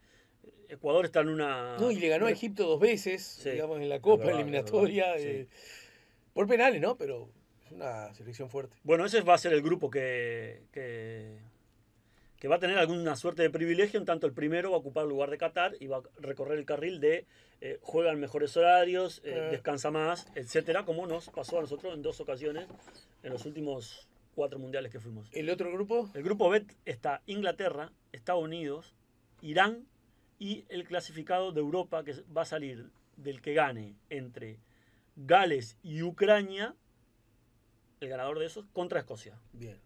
B: Ecuador está en
A: una. No, y le ganó a Egipto dos veces, digamos, en la Copa eliminatoria. por penales, ¿no? Pero es una selección fuerte.
B: Bueno, ese va a ser el grupo que, que que va a tener alguna suerte de privilegio, en tanto el primero va a ocupar el lugar de Qatar y va a recorrer el carril de eh, juega juegan mejores horarios, eh, eh. descansa más, etcétera, como nos pasó a nosotros en dos ocasiones en los últimos cuatro mundiales que fuimos. ¿El otro grupo? El grupo B está Inglaterra, Estados Unidos, Irán y el clasificado de Europa que va a salir del que gane entre Gales y Ucrania, el ganador de esos, contra Escocia. Bien.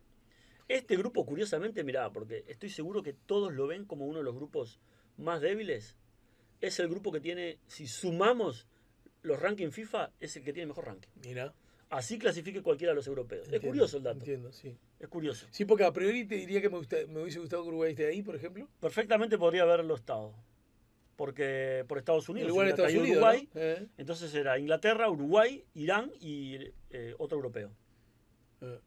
B: Este grupo, curiosamente, mirá, porque estoy seguro que todos lo ven como uno de los grupos más débiles. Es el grupo que tiene, si sumamos los rankings FIFA, es el que tiene mejor ranking. Mira. Así clasifique cualquiera de los europeos. es curioso el dato. Entiendo, sí. Es curioso. Sí, porque a priori te diría que me, hubiese gustado que Uruguay esté ahí, por ejemplo. Perfectamente podría haberlo estado. Porque por Estados Unidos. Uruguay. Eh. Entonces era Inglaterra, Uruguay, Irán y eh, otro europeo. Eh,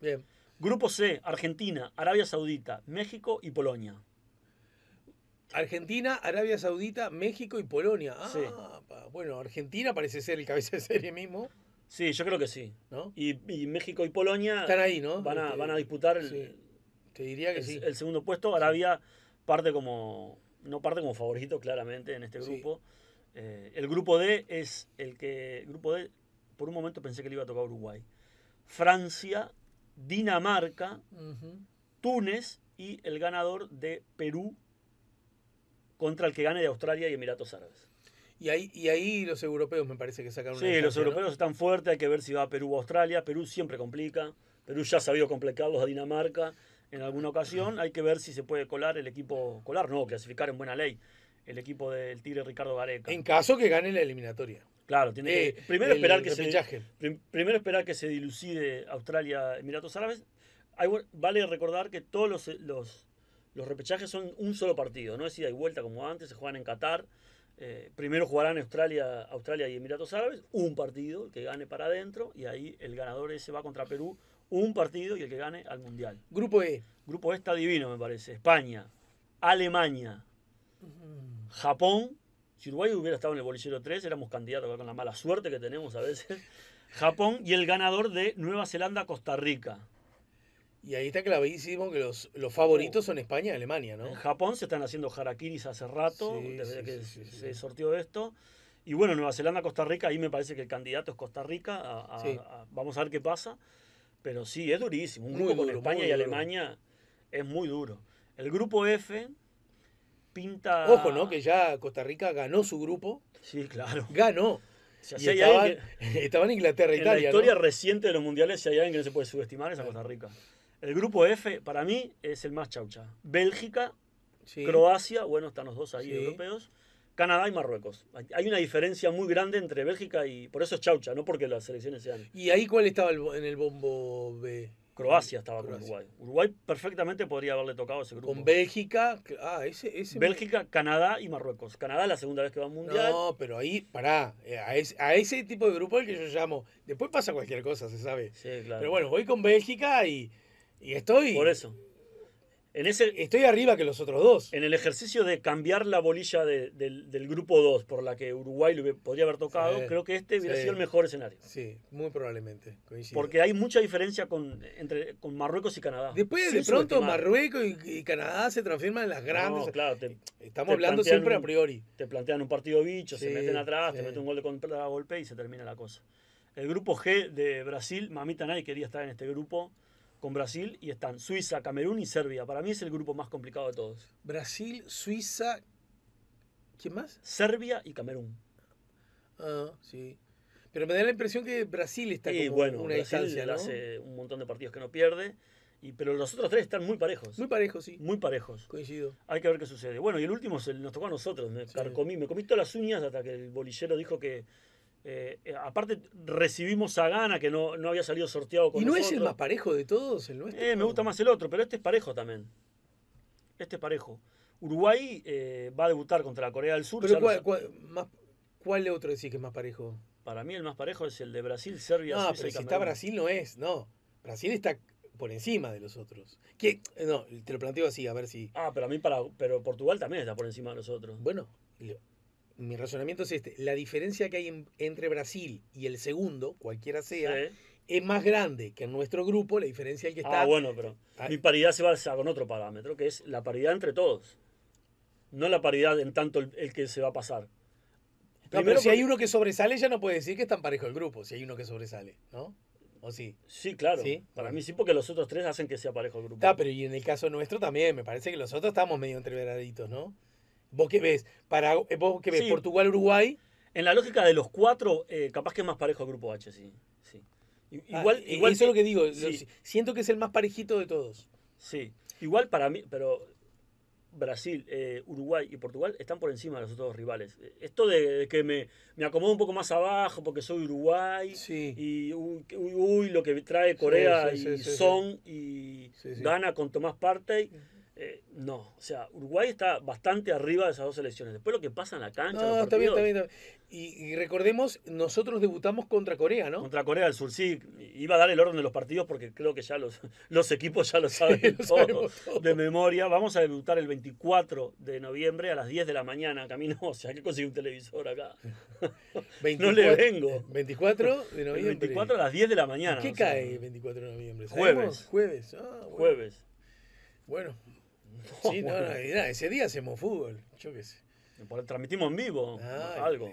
B: bien. Grupo C, Argentina, Arabia
A: Saudita, México y Polonia. Argentina, Arabia Saudita, México y Polonia. Ah, bueno, Argentina parece ser el cabeza de serie mismo. Sí, yo creo que sí. ¿No? Y, México y Polonia este, van, a, disputar el,
B: diría que segundo puesto. Arabia parte como, no parte como favorito claramente en este grupo. Eh, el grupo D es el que, el grupo D, por un momento pensé que le iba a tocar Uruguay. Francia, Dinamarca, Túnez y el ganador de Perú contra el que gane de Australia y
A: Emiratos Árabes. Y ahí, y ahí los europeos me parece que sacaron Sí, los europeos
B: están fuertes, hay que ver si va a Perú o Australia. Perú siempre complica. Perú ya ha sabido complicarlos a Dinamarca en alguna ocasión. Hay que ver si se puede colar el equipo, colar no, clasificar en buena ley el equipo del Tigre Ricardo Gareca. En caso
A: que gane la eliminatoria. Claro,
B: tiene que. Eh, primero, esperar que se, primero esperar que se dilucide Australia, Emiratos Árabes. vale recordar que todos los, los, repechajes son un solo partido, no es ida y vuelta como antes, se juegan en Qatar. Eh, primero jugarán Australia, Australia y Emiratos Árabes, un partido, que gane para adentro, y ahí el ganador ese va contra Perú, un partido y el que gane al Mundial. Grupo E. Grupo E está divino, me parece. España, Alemania, Japón si Uruguay hubiera estado en el bolillero 3, éramos candidatos con la mala suerte que tenemos a veces. Japón y el ganador de Nueva Zelanda-Costa Rica. Y ahí está clavísimo que los, oh. favoritos son España y Alemania, ¿no? En Japón se están haciendo harakiris hace rato, desde que se sortió esto. Y bueno, Nueva Zelanda, Costa Rica, ahí me parece que el candidato es Costa Rica. vamos a ver qué pasa. Pero sí, es durísimo. Un muy grupo con España y Alemania
A: es muy duro. El grupo F, pinta. Ojo, ¿no? Que ya Costa Rica ganó su grupo. Sí, claro. Ganó. Estaba en Inglaterra, y Italia. En la historia
B: reciente de los mundiales, si hay alguien que no se puede subestimar, es a Costa Rica. El grupo F, para mí, es el más chaucha. Bélgica, Croacia, bueno, están los dos ahí europeos. Canadá y Marruecos. Hay una diferencia muy grande entre Bélgica y. Por eso es chaucha, no porque las selecciones sean. ¿Y ahí cuál estaba en el bombo B? Croacia estaba con Uruguay. Uruguay perfectamente podría haberle tocado ese grupo. Con
A: Bélgica, ah, Bélgica, Canadá y Marruecos. Canadá es la segunda vez que va al mundial. No, pero ahí, pará, eh, a ese, a ese tipo de grupo el que yo llamo. Después pasa cualquier cosa, se sabe. Sí, claro. Pero bueno, voy con Bélgica y, y estoy. Por eso.
B: En ese, Estoy arriba que los otros dos. En el ejercicio de cambiar la bolilla del, grupo 2 por la que Uruguay lo podría haber tocado, creo que este hubiera sido el mejor escenario. Sí, muy probablemente. Porque hay mucha diferencia con, entre, con Marruecos y Canadá. Después, de pronto, Marruecos
A: y, Canadá se transforman en las grandes. Estamos hablando siempre a priori. Te
B: plantean un partido bicho, se meten atrás, te meten un gol de contra golpe y se termina la cosa. El grupo G de Brasil, mamita, nadie quería estar en este grupo con Brasil y están Suiza, Camerún y Serbia. Para mí es el grupo más complicado de todos. Brasil, Suiza, ¿quién más? Serbia y Camerún. Ah, sí. Pero me da la impresión que Brasil está como bueno, una distancia, ¿no? hace un montón de partidos que no pierde. Y, pero los otros tres están muy parejos. Muy parejos, sí. Muy parejos. Coincido. Hay que ver qué sucede. Bueno, y el último nos tocó a nosotros. me comí todas las uñas hasta que el bolillero dijo que eh, eh, aparte, recibimos a Gana, que no, no había salido sorteado con ¿Y no es el más parejo de todos, el nuestro? Eh, me gusta más el otro, pero este es parejo también. Este es parejo. Uruguay va a debutar contra la Corea del Sur. cuál, cuál,
A: más, otro decís que es más parejo?
B: Para mí el más parejo es el de Brasil, Serbia, No, pero si está Brasil no es,
A: no. Brasil está por encima de los otros. Que, no, te lo planteo así, a ver si... Ah, pero a mí para, pero Portugal también está por encima de los otros. Bueno, mi razonamiento es este, la diferencia que hay entre Brasil y el segundo, cualquiera sea, es más grande que en nuestro grupo, la diferencia el que ah, está... Ah, bueno, pero ah, mi paridad se basa
B: con otro parámetro, que es la paridad entre todos, no la paridad en tanto el, que se va a pasar. pero si hay
A: uno que sobresale, ya no puede decir que es tan parejo el grupo, si hay uno que sobresale, ¿no? ¿O sí? Sí, claro. Para mí sí, porque los otros tres hacen que sea parejo el grupo. Ah, pero y en el caso nuestro también, me parece que los otros estamos medio entreveraditos, ¿no? ¿Vos qué ves? Para, eh, ¿Vos qué ves? ¿Portugal, Uruguay? En la lógica de los cuatro, eh, capaz que es más parejo el grupo H, sí.
B: sí. Ah, igual, igual eso es lo que digo. Siento que es el más parejito de todos. Sí. Igual para mí, pero Brasil, eh, Uruguay y Portugal están por encima de los otros rivales. Esto de, que me, acomodo un poco más abajo porque soy Uruguay sí. y uy, lo que trae Corea y Son y gana con Tomás Partey eh, no, o sea, Uruguay está bastante arriba de esas dos elecciones, Después lo que pasa en la cancha. No, está bien, está bien. Y, recordemos, nosotros debutamos contra Corea, ¿no? Contra Corea del Sur, sí. Iba a dar el orden de los partidos porque creo que ya los, los equipos ya lo saben de memoria. Vamos a debutar el 24 de noviembre a las 10 de la mañana, camino. O sea, que conseguí un televisor acá. no le vengo. 24 de noviembre. 24 a las 10 de la mañana. ¿Qué cae el 24 de noviembre? Jueves. Jueves. Ah, jueves.
A: Bueno, Sí, no, ese día hacemos fútbol, yo qué sé. Transmitimos en vivo algo.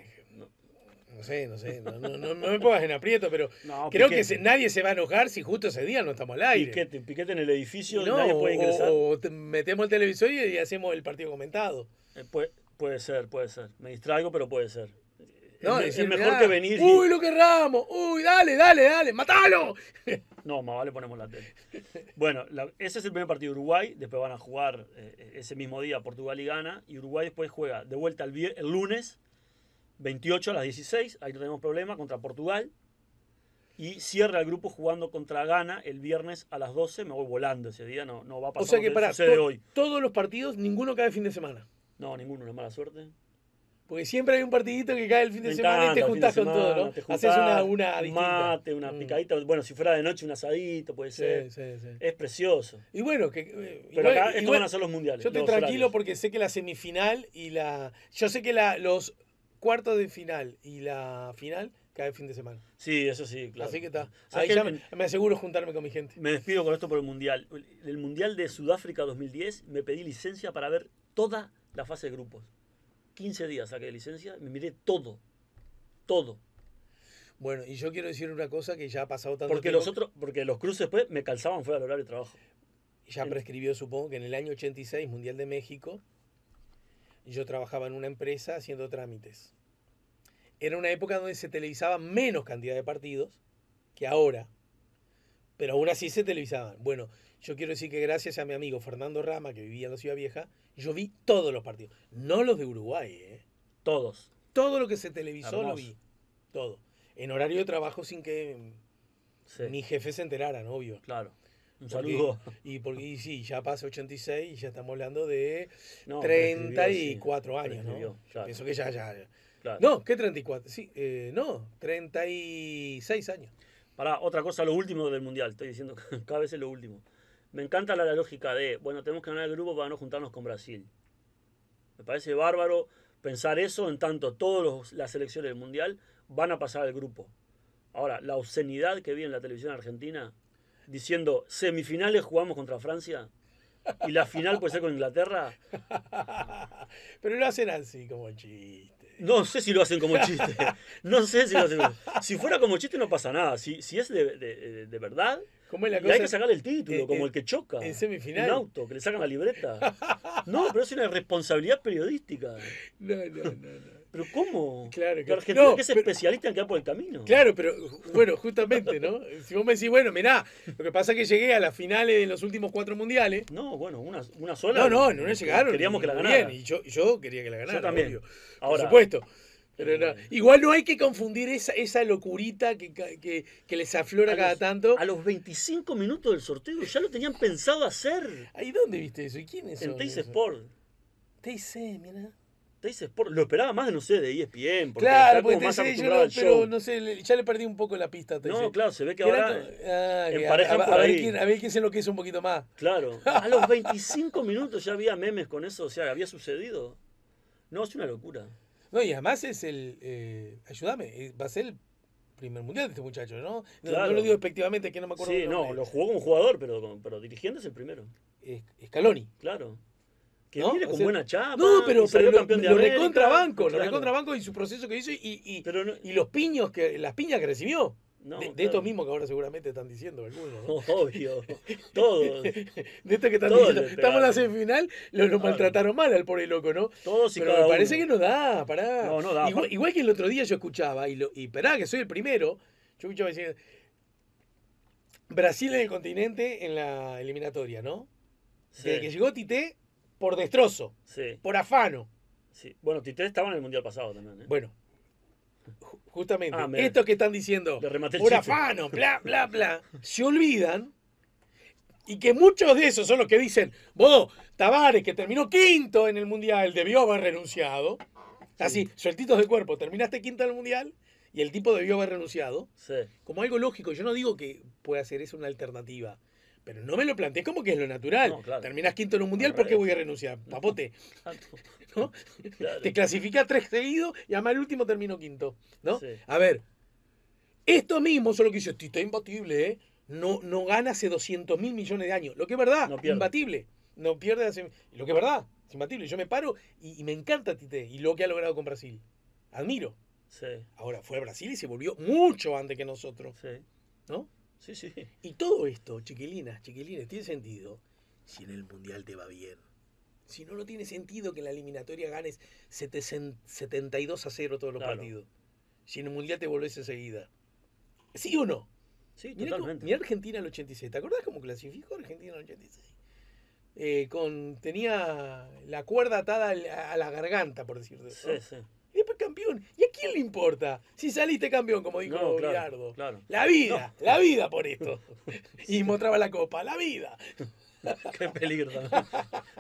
A: No sé, no sé, no, no, me pongas en aprieto, pero creo que nadie se va a enojar si justo ese día no estamos al aire. Piquete, piquete en el edificio, puede ingresar. O, metemos el televisor y, hacemos el partido comentado. Eh, puede, puede ser, puede ser.
B: Me distraigo, pero puede ser es, mejor que venir. ¡Uy, lo
A: querramos! ¡Uy, dale, dale, dale! ¡Matalo!
B: No, más vale ponemos la tele. Bueno, ese es el primer partido de Uruguay. Después van a jugar eh, ese mismo día Portugal y Ghana. Y Uruguay después juega de vuelta el, lunes 28 a las 16. Ahí no tenemos problema contra Portugal. Y cierra el grupo jugando contra Ghana el viernes a las 12. Me voy volando ese día, no, no va a pasar o sea que, para,
A: Todos los partidos, ninguno cae fin de semana. No, ninguno, una mala suerte. Porque siempre hay un partidito que cae el fin de semana y te juntás con todo, ¿no? Te Haces una, una un mate,
B: una mm. picadita. Bueno, si fuera de noche, un asadito, puede ser. Sí, sí, sí.
A: Es precioso.
B: Y bueno, que. Eh, Pero acá van a ser los mundiales. Yo estoy tranquilo
A: porque sé que la semifinal y la. Yo sé que la, los cuartos de final y la final cae el fin de semana.
B: Sí, eso sí, claro. Así que está.
A: me, me, aseguro juntarme con mi gente. Me despido con esto por el mundial. El mundial de Sudáfrica
B: 2010 me pedí licencia para ver toda la fase de grupos. 15 días saqué de licencia, me miré todo, todo.
A: Bueno, y yo quiero decir una cosa que ya ha pasado tanto porque Los otros, porque los cruces después me calzaban fuera del horario de trabajo. Ya prescribió, supongo que en el año 86, Mundial de México, yo trabajaba en una empresa haciendo trámites. Era una época donde se televisaba menos cantidad de partidos que ahora, pero aún así se televisaban. Bueno, yo quiero decir que gracias a mi amigo Fernando Rama, que vivía en la Ciudad Vieja, yo vi todos los partidos. No los de Uruguay, ¿eh? Todos. Todo lo que se televisó lo vi. Todo. En horario de trabajo sin que mi jefe se enterara, ¿no? obvio. Claro. Un saludo. Y porque sí, ya pasa 86 y ya estamos hablando de 34 años, ¿no? Pienso que ya, ya. No, ¿qué 34? Sí, eh, no, 36 años.
B: Pará, otra cosa, lo último del Mundial. Estoy diciendo cada vez es lo último. Me encanta la, lógica de, bueno, tenemos que ganar el grupo para no juntarnos con Brasil. Me parece bárbaro pensar eso, en tanto todas las selecciones del Mundial van a pasar al grupo. Ahora, la obscenidad que vi en la televisión argentina diciendo semifinales jugamos contra Francia y la final puede ser con Inglaterra.
A: Pero lo hacen así como chiste.
B: No sé si lo hacen como chiste. No sé si lo hacen Si fuera como chiste no pasa nada. Si, si es de, de, de verdad, ¿Cómo es la cosa? hay que sacarle el título, eh, como eh, el que choca. En semifinal. Un auto, que le sacan la libreta. No, pero es una responsabilidad periodística.
A: No, no, no. no. Pero ¿cómo? Claro, claro. que es especialista en quedar por el camino. Claro, pero bueno, justamente, ¿no? Si vos me decís, bueno, mirá, lo que pasa es que llegué a las finales de los últimos cuatro mundiales. No, bueno, una, sola. No, no, no, llegaron. Queríamos que la ganara. y yo, yo quería que la ganara. también. por supuesto igual no hay que confundir esa, esa locurita que, les aflora cada tanto. A los 25 minutos del sorteo ya lo tenían pensado hacer. ¿Ahí dónde viste eso? ¿Y quién es En Tays Sport. mira. Sport. Lo esperaba más, de, no sé, de ESPN.
B: Porque claro, porque más yo pero
A: no sé, ya le perdí un poco la pista. No, claro, se ve que ahora ah, a, Ver quién, a ver quién se enloquece un poquito más. Claro. A los
B: 25 minutos ya había memes con eso, o sea, había sucedido. No, es una locura.
A: No, y además es el. Eh, ayúdame, eh, va a ser el primer mundial de este muchacho, ¿no? No, lo digo efectivamente, que no me acuerdo. Sí, no, lo
B: jugó como jugador, pero, pero dirigiendo es el primero. Escaloni. Claro.
A: Que ¿No? viene con buena chapa. No, pero, pero lo, lo recontrabanco, claro. lo recontrabanco y su proceso que hizo y, y, y los piños que, las piñas que recibió de, estos mismos que ahora seguramente están diciendo algunos. ¿no? Obvio, todos. de estos que están diciendo, estamos en la semifinal, lo, ah. maltrataron mal al pobre loco, ¿no? Todos y Pero me parece que no da, pará. Igual, que el otro día yo escuchaba, y, lo, y pará, que soy el primero, yo escuchaba decir, Brasil en el continente en la eliminatoria, ¿no? Desde que llegó Tite, por destrozo, por afano. Sí. Bueno, Tite estaba en el Mundial pasado también. ¿eh? Bueno, Justamente, estos esto que están diciendo, Orafano, bla, bla, bla, se olvidan y que muchos de esos son los que dicen, vos, Tavares, que terminó quinto en el Mundial, debió haber renunciado. Así, sueltitos de cuerpo, terminaste quinto en el Mundial y el tipo debió haber renunciado. Como algo lógico, yo no digo que pueda ser eso una alternativa, pero no me lo planteé como que es lo natural. Terminas quinto en un mundial, ¿por qué voy a renunciar? Papote. Te clasifica tres seguidos y además el último termino quinto. ¿no? A ver, esto mismo, solo que dice, está imbatible, ¿eh? No, no gana hace 200 mil millones de años. Lo que es verdad, imbatible. No pierde hace... Lo que es verdad, es imbatible. Yo me paro y, me encanta Tite y lo que ha logrado con Brasil. Admiro. Ahora fue a Brasil y se volvió mucho antes que nosotros. Sí. ¿No? Y todo esto, chiquilinas, chiquilines, tiene sentido si en el Mundial te va bien. Si no, no tiene sentido que en la eliminatoria ganes 72 a 0 todos los partidos. Si en el Mundial te volvés enseguida. ¿Sí o no? Sí, totalmente. Argentina en el 86. ¿Te acordás cómo clasificó Argentina en el 86? Eh, con, tenía la cuerda atada a la garganta, por decirte Sí, sí. ¿Y a quién le importa si saliste campeón, como dijo no, La vida, la vida por esto. Y mostraba la copa, la vida. Qué peligro.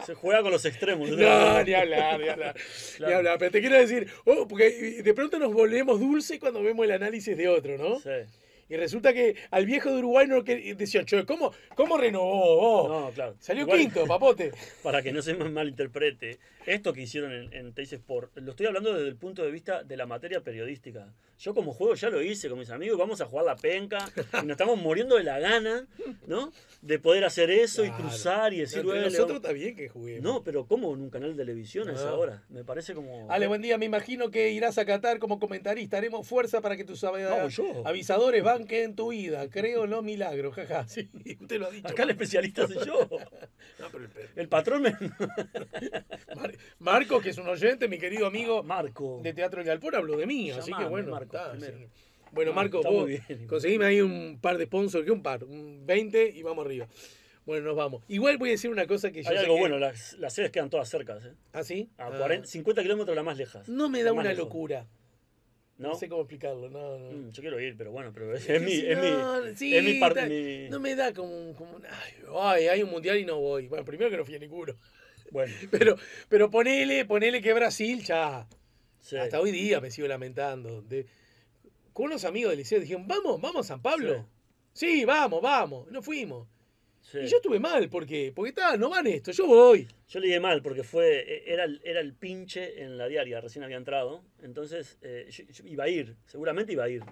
A: Se juega con los extremos. No, ni hablar, ni hablar. hablar. Pero te quiero decir, oh, porque de pronto nos volvemos dulces cuando vemos el análisis de otro, ¿no? Sí. Y resulta que al viejo de Uruguay no que decía, ¿cómo, ¿cómo renovó? no, claro. Salió quinto,
B: papote. Para que no se malinterprete, esto que hicieron en, en Teis Sport, lo estoy hablando desde el punto de vista de la materia periodística. Yo como juego ya lo hice con mis amigos, vamos a jugar la penca, y nos estamos muriendo de la gana, ¿no? De poder hacer eso y cruzar y decir, bueno. Nosotros
A: también que juguemos. No, pero
B: ¿cómo en un canal de televisión a esa ah. hora?
A: Me parece como. Ale, buen día, me imagino que irás a Qatar como comentarista. Haremos fuerza para que tus no, avisadores van que en tu vida, creo no milagros, jaja. Sí, usted lo ha dicho. Acá el especialista soy yo. el, patrón Marco que es un oyente, mi querido amigo ah, Marco. de Teatro Galpón, habló de mí, así que bueno. Bueno, ah, Marco, vos ahí un par de sponsors, que un par, un 20 y vamos arriba. Bueno, nos vamos. Igual voy a decir una cosa que yo. bueno, las, sedes quedan todas cerca ¿eh? ¿Ah, sí? A 50 ah. kilómetros las más lejas. No me da una locura. No, sé cómo explicarlo, no, mm, yo quiero ir, pero bueno, pero es, mi, es mi, parte. No me da como, un, ay, hay un mundial y no voy. Bueno, primero que no fui a ninguno. Bueno. Pero, pero ponele, ponele que Brasil ya. Hasta hoy día me sigo lamentando. con unos amigos del liceo dijeron, vamos, vamos a San Pablo. sí, vamos, vamos. No fuimos. Y yo estuve mal, porque, porque está, no van
B: esto, yo voy. Yo le dije mal, porque fue, e, era, era el pinche en la diaria, recién había entrado. Entonces, eh, iba a ir, seguramente iba a ir.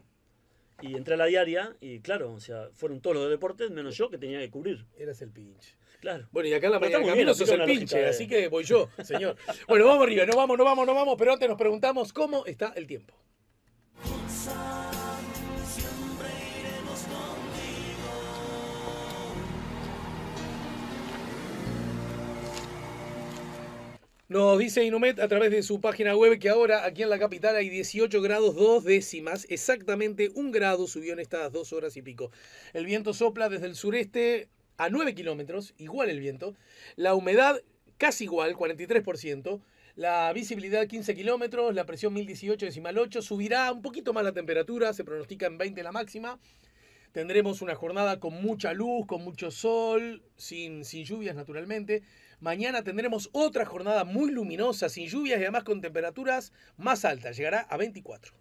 B: Y entré a la diaria y
A: claro, o sea, fueron todos los de deportes menos yo que tenía que cubrir. Eras el pinche. Claro. Bueno, y acá en la mañana el pinche, así que voy yo, señor. bueno, vamos arriba, no vamos, no vamos, no vamos, pero antes nos preguntamos cómo está el tiempo. Nos dice Inumet a través de su página web que ahora aquí en la capital hay 18 grados dos décimas, exactamente un grado subió en estas dos horas y pico. El viento sopla desde el sureste a 9 kilómetros, igual el viento. La humedad casi igual, 43%. La visibilidad 15 kilómetros, la presión 1018 decimal 8. Subirá un poquito más la temperatura, se pronostica en 20 la máxima. Tendremos una jornada con mucha luz, con mucho sol, sin, sin lluvias naturalmente. Mañana tendremos otra jornada muy luminosa, sin lluvias y además con temperaturas más altas. Llegará a 24.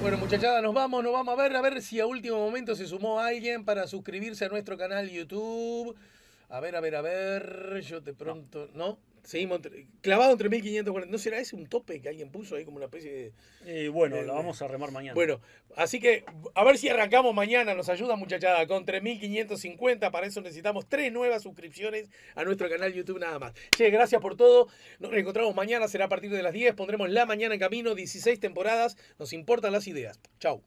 A: Bueno, muchachada, nos vamos, nos vamos a ver, a ver si a último momento se sumó alguien para suscribirse a nuestro canal YouTube. A ver, a ver, a ver, yo de pronto, ¿no? Seguimos clavado entre 1540. ¿No será ese un tope que alguien puso ahí como una especie de.? bueno, lo vamos a remar mañana. Bueno, así que a ver si arrancamos mañana. Nos ayuda, muchachada, con 3550. Para eso necesitamos tres nuevas suscripciones a nuestro canal YouTube nada más. Che, gracias por todo. Nos reencontramos mañana, será a partir de las 10. Pondremos la mañana en camino, 16 temporadas. Nos importan las ideas. Chau.